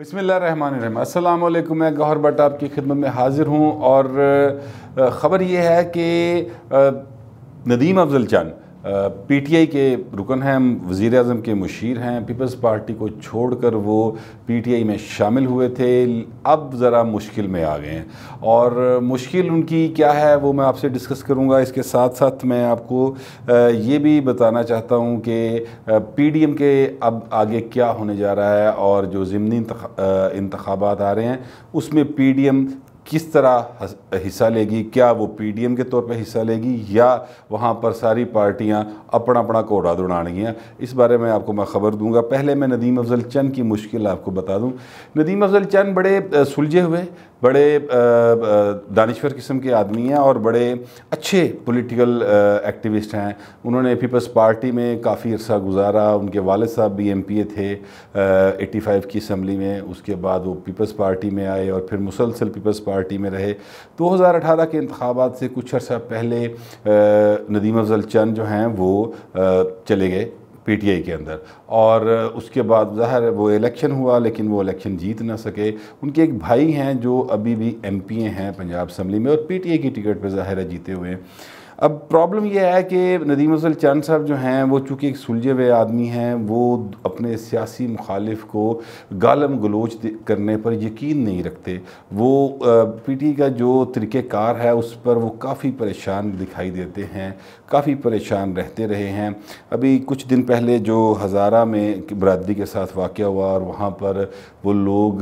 बसमिल्ल अस्सलाम वालेकुम मैं गौहर भट्ट आपकी खिदमत में हाज़िर हूँ और ख़बर ये है कि नदीम अफजल चंद पीटीआई के रुकन हैं वज़ी अजम के मुशीर हैं पीपल्स पार्टी को छोड़ कर वो पीटीआई में शामिल हुए थे अब ज़रा मुश्किल में आ गए हैं और मुश्किल उनकी क्या है वो मैं आपसे डिस्कस करूँगा इसके साथ साथ मैं आपको ये भी बताना चाहता हूँ कि पी डी एम के अब आगे क्या होने जा रहा है और जो ज़मनी इंतबात आ रहे हैं उसमें पी डी एम किस तरह हिस्सा लेगी क्या वो पीडीएम के तौर पे हिस्सा लेगी या वहाँ पर सारी पार्टियाँ अपना अपना कोड़ा दौड़ानगियाँ इस बारे में आपको मैं ख़बर दूंगा पहले मैं नदीम अफजल चंद की मुश्किल आपको बता दूँ नदीम अफजल चंद बड़े सुलझे हुए बड़े दानश्वर किस्म के आदमी हैं और बड़े अच्छे पॉलिटिकल एक्टिविस्ट हैं उन्होंने पीपल्स पार्टी में काफ़ी अरसा गुजारा उनके वालद साहब भी एम पी ए थे एटी फाइव की असम्बली में उसके बाद वो पीपल्स पार्टी में आए और फिर मुसलसल पीपल्स पार्टी में रहे दो हज़ार अठारह के इंतबात से कुछ अर्सा पहले नदीम अफजल चंद जो हैं वो चले गए पीटीआई के अंदर और उसके बाद ज़ाहिर वो इलेक्शन हुआ लेकिन वो इलेक्शन जीत ना सके उनके एक भाई हैं जो अभी भी एमपीए हैं पंजाब असम्बली में और पीटीआई की टिकट पर ज़ाहिर जीते हुए अब प्रॉब्लम यह है कि नदीम असल चंद साहब जो हैं वो चूँकि एक सुलझे हुए आदमी हैं वो अपने सियासी मुखालिफ को गालम गलोच करने पर यकीन नहीं रखते वो पी टी का जो तरीक़ेकार है उस पर वो काफ़ी परेशान दिखाई देते हैं काफ़ी परेशान रहते रहे हैं अभी कुछ दिन पहले जो हज़ारा में बरदरी के साथ वाक़ हुआ और वहाँ पर वो लोग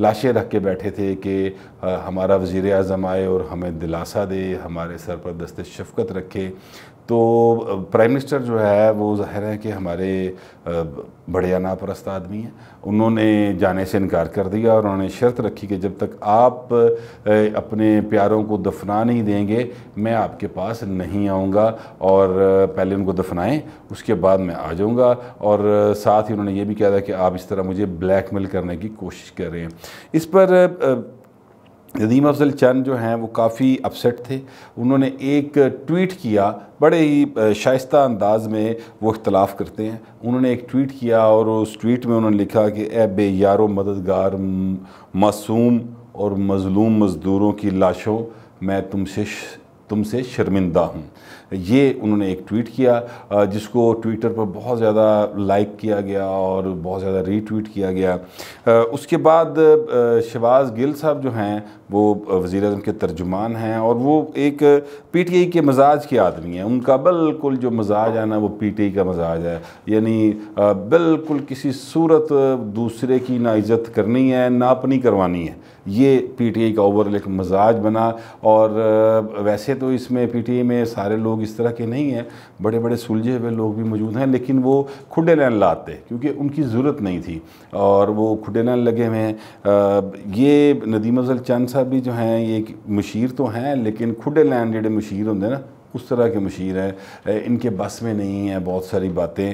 लाशें रख के बैठे थे कि हमारा वज़ी अजम आए और हमें दिलासा दे हमारे सर पर दस्त शफ शफकत रखे तो प्राइम मिनिस्टर जो है वो जाहिर है कि हमारे बड़े अनापरस्त आदमी हैं उन्होंने जाने से इनकार कर दिया और उन्होंने शर्त रखी कि जब तक आप अपने प्यारों को दफना नहीं देंगे मैं आपके पास नहीं आऊँगा और पहले उनको दफनाएं उसके बाद मैं आ जाऊँगा और साथ ही उन्होंने ये भी कहा था कि आप इस तरह मुझे ब्लैकमेल करने की कोशिश कर रहे हैं इस पर नदीम अफजल चंद जो हैं वो काफ़ी अपसेट थे उन्होंने एक ट्वीट किया बड़े ही शाइस्त अंदाज में वो इख्तलाफ करते हैं उन्होंने एक ट्वीट किया और उस ट्वीट में उन्होंने लिखा कि ए बे यारो मददगार मासूम और मजलूम मज़दूरों की लाशों मैं तुमसे तुमसे शर्मिंदा हूँ ये उन्होंने एक ट्वीट किया जिसको ट्विटर पर बहुत ज़्यादा लाइक किया गया और बहुत ज़्यादा रीट्वीट किया गया उसके बाद शहबाज़ गिल साहब जो हैं वो वज़ी अजम के तर्जुमान हैं और वो एक पी टी आई के मजाज के आदमी हैं उनका बिल्कुल जो मजाज है ना वो पी टी आई का मजाज है यानी बिल्कुल किसी सूरत दूसरे की ना इज़्ज़त करनी है ना अपनी करवानी है ये पी टी आई का ओवरऑल एक मजाज बना और वैसे तो इसमें पी टी आई में सारे लोग लोग इस तरह के नहीं हैं बड़े बड़े सुलझे हुए लोग भी मौजूद हैं लेकिन वो खुडे लाइन लाते क्योंकि उनकी ज़रूरत नहीं थी और वो खुडे लाइन लगे हुए हैं ये नदीम अफजल चंद साहब भी जो हैं ये मशीर तो हैं लेकिन खुडे लाइन जेडे मशीर होंगे ना उस तरह के मशीर हैं इनके बस में नहीं है बहुत सारी बातें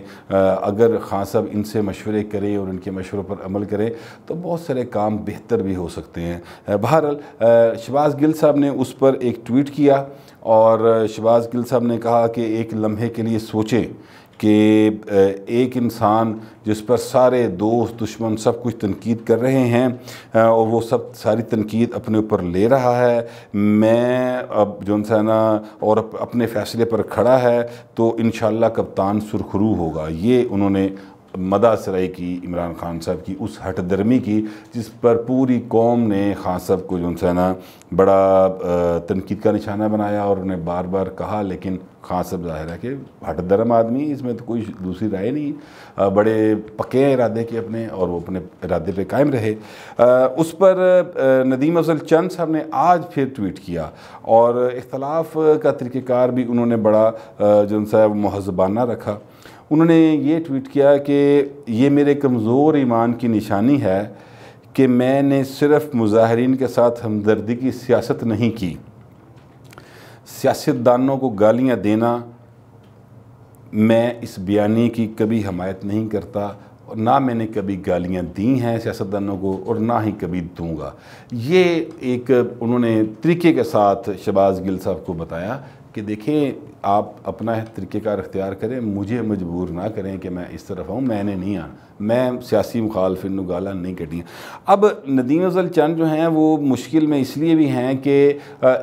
अगर खान साहब इनसे मशवरे करें और इनके मशवरों पर अमल करें तो बहुत सारे काम बेहतर भी हो सकते हैं बहरहाल शबाज गिल साहब ने उस पर एक ट्वीट किया और शबाज गिल साहब ने कहा कि एक लम्हे के लिए सोचें कि एक इंसान जिस पर सारे दोस्त दुश्मन सब कुछ तनकीद कर रहे हैं और वो सब सारी तनकीद अपने ऊपर ले रहा है मैं अब जो ना और अपने फ़ैसले पर खड़ा है तो इन कप्तान सुरखरू होगा ये उन्होंने मदा सराई की इमरान खान साहब की उस हट दर्मी की जिस पर पूरी कौम ने खान साहब को जो है ना बड़ा तनकीद का निशाना बनाया और उन्हें बार बार कहा लेकिन खान साहब ज़ाहिर है कि हट दर्म आदमी इसमें तो कोई दूसरी राय नहीं बड़े पके इरादे के अपने और वो अपने इरादे पे कायम रहे उस पर नदीम अफजल चंद साहब ने आज फिर ट्वीट किया और इख्तलाफ का तरीक़ार भी उन्होंने बड़ा जो सा महजबाना रखा उन्होंने ये ट्वीट किया कि ये मेरे कमज़ोर ईमान की निशानी है कि मैंने सिर्फ मुजाहरीन के साथ हमदर्दी की सियासत नहीं की सियासतदानों को गालियाँ देना मैं इस बयानी की कभी हमायत नहीं करता और ना मैंने कभी गालियाँ दी हैं सियासतदानों को और ना ही कभी दूंगा ये एक उन्होंने तरीके के साथ शबाज गिल साहब को बताया कि देखें आप अपना तरीक़ेकार अख्तियार करें मुझे मजबूर ना करें कि मैं इस तरफ आऊँ मैंने नहीं आना मैं सियासी मुखालफिन गाला नहीं हैं अब नदीम अजल चंद जो हैं वो मुश्किल में इसलिए भी हैं कि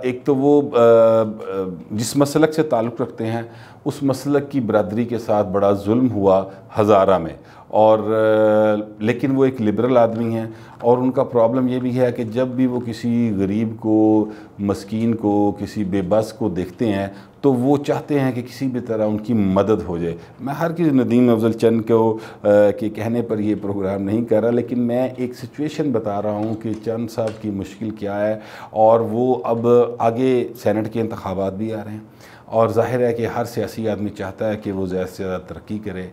एक तो वो जिस मसलक से ताल्लुक़ रखते हैं उस मसलक की बरदरी के साथ बड़ा जुल्म हुआ हज़ारा में और लेकिन वो एक लिबरल आदमी हैं और उनका प्रॉब्लम ये भी है कि जब भी वो किसी गरीब को मस्किन को किसी बेबस को देखते हैं तो वो चाहते हैं कि किसी भी तरह उनकी मदद हो जाए मैं हर किसी नदीम अफजल चंद को के कहने पर यह प्रोग्राम नहीं कर रहा लेकिन मैं एक सिचुएशन बता रहा हूँ कि चंद साहब की मुश्किल क्या है और वो अब आगे सेनेट के इंतबात भी आ रहे हैं और जाहिर है कि हर सियासी आदमी चाहता है कि वो ज़्यादा से ज़्यादा तरक्की करे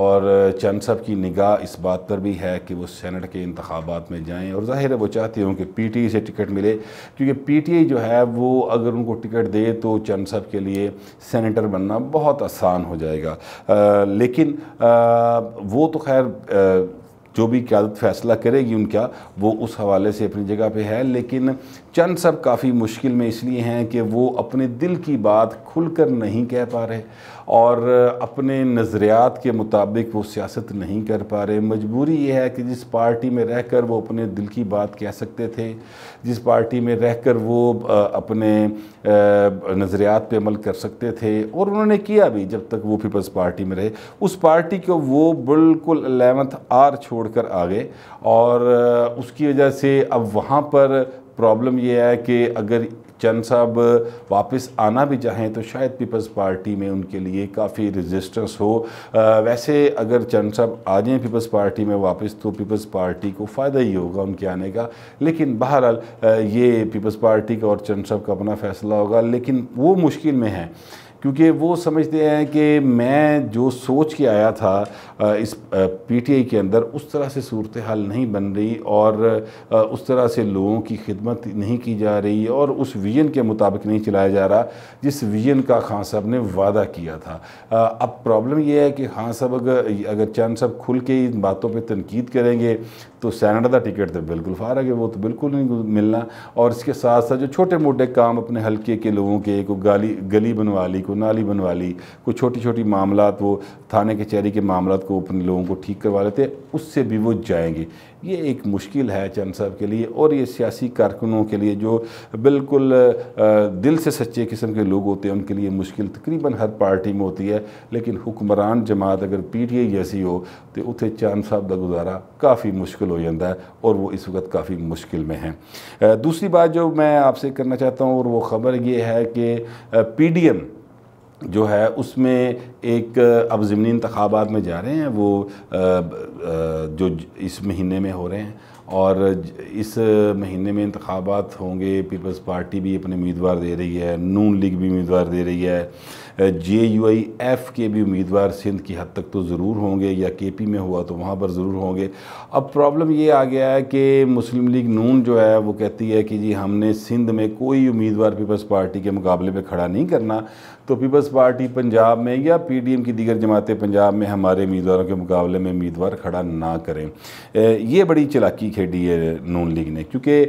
और चंद सब की निगाह इस बात पर भी है कि वो सेनेट के इंतबात में जाएँ और जाहिर है वो चाहती हूँ कि पी टी आई से टिकट मिले क्योंकि पी टी आई जो है वो अगर उनको टिकट दे तो चंद सब के लिए सैनटर बनना बहुत आसान हो जाएगा आ, लेकिन आ, वो तो खैर जो भी क्यादत फैसला करेगी उनका वो उस हवाले से अपनी जगह पे है लेकिन चंद सब काफ़ी मुश्किल में इसलिए हैं कि वो अपने दिल की बात खुलकर नहीं कह पा रहे और अपने नज़रियात के मुताबिक वो सियासत नहीं कर पा रहे मजबूरी ये है कि जिस पार्टी में रह कर वो अपने दिल की बात कह सकते थे जिस पार्टी में रह कर वो अपने नज़रियात पे अमल कर सकते थे और उन्होंने किया भी जब तक वो पीपल्स पार्टी में रहे उस पार्टी को वो बिल्कुल अलेवंथ आर छोड़ कर आ गए और उसकी वजह से अब वहाँ पर प्रॉब्लम यह है कि अगर चंद साहब वापस आना भी चाहें तो शायद पीपल्स पार्टी में उनके लिए काफ़ी रेजिस्टेंस हो आ, वैसे अगर चंद साहब आ जाएँ पीपल्स पार्टी में वापस तो पीपल्स पार्टी को फ़ायदा ही होगा उनके आने का लेकिन बहरहाल ये पीपल्स पार्टी का और चंद साहब का अपना फ़ैसला होगा लेकिन वो मुश्किल में है क्योंकि वो समझते हैं कि मैं जो सोच के आया था इस पीटीआई के अंदर उस तरह से सूरत हाल नहीं बन रही और उस तरह से लोगों की खिदमत नहीं की जा रही और उस विजन के मुताबिक नहीं चलाया जा रहा जिस विजन का खान साहब ने वादा किया था अब प्रॉब्लम यह है कि खान साहब अगर अगर चैन साहब खुल के इन बातों पर तनकीद करेंगे तो सैनट का टिकट तो बिल्कुल फार है वो तो बिल्कुल नहीं मिलना और इसके साथ साथ जो छोटे मोटे काम अपने हल्के के लोगों के को गाली गली बनवा ली को नाली बनवा ली कुछ छोटी छोटी मामला वो थाने कचहरी के, के मामला को अपने लोगों को ठीक करवा लेते उससे भी वो जाएंगे ये एक मुश्किल है चंद साहब के लिए और ये सियासी कारकुनों के लिए जो बिल्कुल दिल से सच्चे किस्म के लोग होते हैं उनके लिए मुश्किल तकरीबन हर पार्टी में होती है लेकिन हुक्मरान जमात अगर पी टी आई जैसी हो तो उत्थे चंद साहब का गुजारा काफ़ी मुश्किल हो जाता है और वो इस वक्त काफ़ी मुश्किल में है दूसरी बात जो मैं आपसे करना चाहता हूँ और वो ख़बर ये है कि पी डी एम जो है उसमें एक अब ज़मनी इंतबात में जा रहे हैं वो जो इस महीने में हो रहे हैं और इस महीने में इंतबात होंगे पीपल्स पार्टी भी अपने उम्मीदवार दे रही है नून लीग भी उम्मीदवार दे रही है जे यू आई एफ़ के भी उम्मीदवार सिंध की हद तक तो ज़रूर होंगे या के पी में हुआ तो वहाँ पर ज़रूर होंगे अब प्रॉब्लम ये आ गया है कि मुस्लिम लीग नून जो है वो कहती है कि जी हमने सिंध में कोई उम्मीदवार पीपल्स पार्टी के मुकाबले पर खड़ा नहीं करना तो पीपल्स पार्टी पंजाब में या पी डी एम की दीगर जमातें पंजाब में हमारे उम्मीदवारों के मुकाबले में उम्मीदवार खड़ा ना करें ये बड़ी चलाकी खेडी है नून लीग ने क्योंकि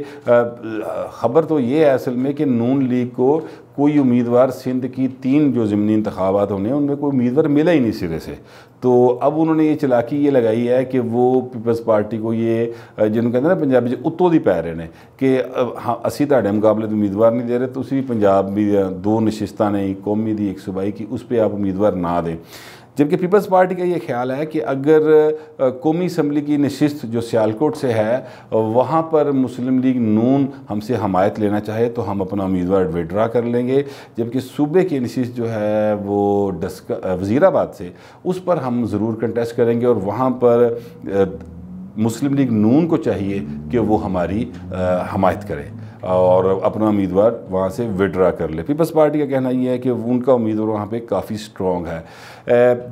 ख़बर तो ये है असल में कि नून लीग को कोई उम्मीदवार सिंध की तीन जो ज़मनी इंतबात होने हैं उनमें कोई उम्मीदवार मिला ही नहीं सिरे से तो अब उन्होंने ये चलाकी ये लगाई है कि वो ਪੀਪਲਸ ਪਾਰਟੀ ਕੋ ਇਹ ਜਿਹਨੂੰ ਕਹਿੰਦੇ ਨਾ ਪੰਜਾਬੀ ਚ ਉੱਤੋਂ ਦੀ ਪੈ ਰਹੇ ਨੇ ਕਿ ਅਸੀਂ ਤੁਹਾਡੇ ਮੁਕਾਬਲੇ ਤੇ ਉਮੀਦਵਾਰ ਨਹੀਂ ਦੇ ਰਹੇ ਤੁਸੀਂ ਪੰਜਾਬ ਵੀ ਦੋ ਨਿਸ਼ਸਤਾਂ ਨੇ ਕੌਮੀ ਦੀ ਇੱਕ ਸੁਬਾਈ ਕੀ ਉਸ ਤੇ ਆਪ ਉਮੀਦਵਾਰ ਨਾ ਦੇ जबकि पीपल्स पार्टी का ये ख्याल है कि अगर कौमी असम्बली की नशस्त जो सियालकोट से है वहाँ पर मुस्लिम लीग नून हमसे हमायत लेना चाहे तो हम अपना उम्मीदवार विड्रा कर लेंगे जबकि सूबे की नशस्त जो है वो डस्क वज़ीराबाद से उस पर हम ज़रूर कंटेस्ट करेंगे और वहाँ पर मुस्लिम लीग नून को चाहिए कि वो हमारी हमायत करें और अपना उम्मीदवार वहाँ से विड्रा कर ले पीपल्स पार्टी का कहना यह है कि उनका उम्मीदवार वहाँ पे काफ़ी स्ट्रॉन्ग है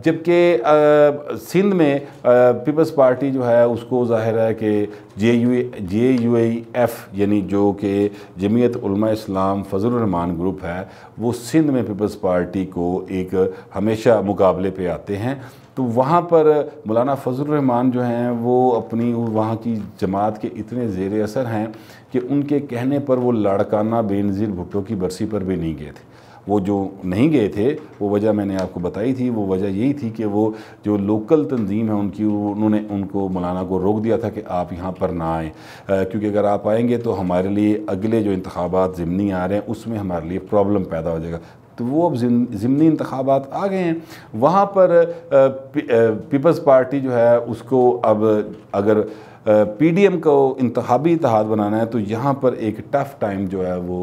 जबकि सिंध में पीपल्स पार्टी जो है उसको जाहिर है कि J U J U F यानी जो कि जमीयत इस्लाम फजलरहमान ग्रुप है वो सिंध में पीपल्स पार्टी को एक हमेशा मुकाबले पे आते हैं तो वहाँ पर मौलाना फजल रहमान जो हैं वो अपनी वहाँ की जमात के इतने ज़ेर असर हैं कि उनके कहने पर वो लाड़काना बेनज़ीर भुट्टो की बरसी पर भी नहीं गए थे वो जो नहीं गए थे वो वजह मैंने आपको बताई थी वो वजह यही थी कि वो जो लोकल तंजीम है उनकी उन्होंने उनको मौलाना को रोक दिया था कि आप यहाँ पर ना आएँ क्योंकि अगर आप आएंगे तो हमारे लिए अगले जो इंतबात ज़मनी आ रहे हैं उसमें हमारे लिए प्रॉब्लम पैदा हो जाएगा तो वो अब ज़मनी इंतबात आ गए हैं वहाँ पर पीपल्स पार्टी जो है उसको अब अगर पीडीएम को इंतबी इतिहाद बनाना है तो यहाँ पर एक टफ़ टाइम जो है वो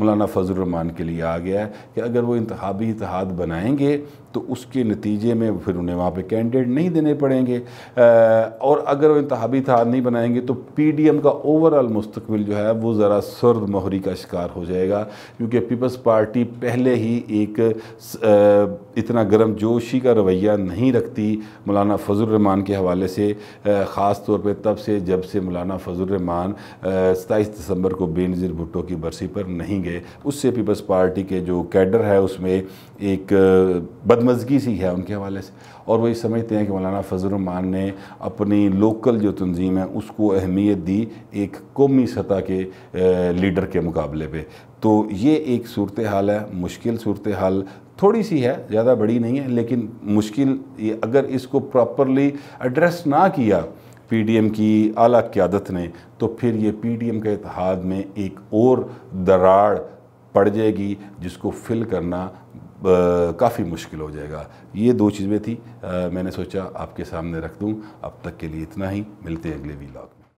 मौलाना फजलरहमान के लिए आ गया है कि अगर वो इंतबी इतिहाद बनाएंगे तो उसके नतीजे में फिर उन्हें वहाँ पे कैंडिडेट नहीं देने पड़ेंगे और अगर वो इंतबी इतिहाद नहीं बनाएंगे तो पी डी एम का ओवरऑल मुस्तबिल जो है वो ज़रा सर्द मोहरी का शिकार हो जाएगा क्योंकि पीपल्स पार्टी पहले ही एक इतना गर्म जोशी का रवैया नहीं रखती मौलाना फजलरहमान के हवाले से ख़ास तौर पर तब से जब से मौलाना फजलरहमान सताईस दिसंबर को बेनज़ीर भुट्टो की बरसी पर नहीं करेंगे उससे पीपल्स पार्टी के जो कैडर है उसमें एक बदमजगी सी है उनके हवाले से और वही समझते हैं कि मौलाना फजलरमान ने अपनी लोकल जो तंजीम है उसको अहमियत दी एक कौमी सतह के लीडर के मुकाबले पे तो ये एक सूरत हाल है मुश्किल सूरत हाल थोड़ी सी है ज़्यादा बड़ी नहीं है लेकिन मुश्किल ये अगर इसको प्रॉपरली एड्रेस ना किया पीडीएम की अला क्यादत ने तो फिर ये पीडीएम के इतिहाद में एक और दराड़ पड़ जाएगी जिसको फिल करना काफ़ी मुश्किल हो जाएगा ये दो चीज़ें थी आ, मैंने सोचा आपके सामने रख दूँ अब तक के लिए इतना ही मिलते हैं अगले वीलॉग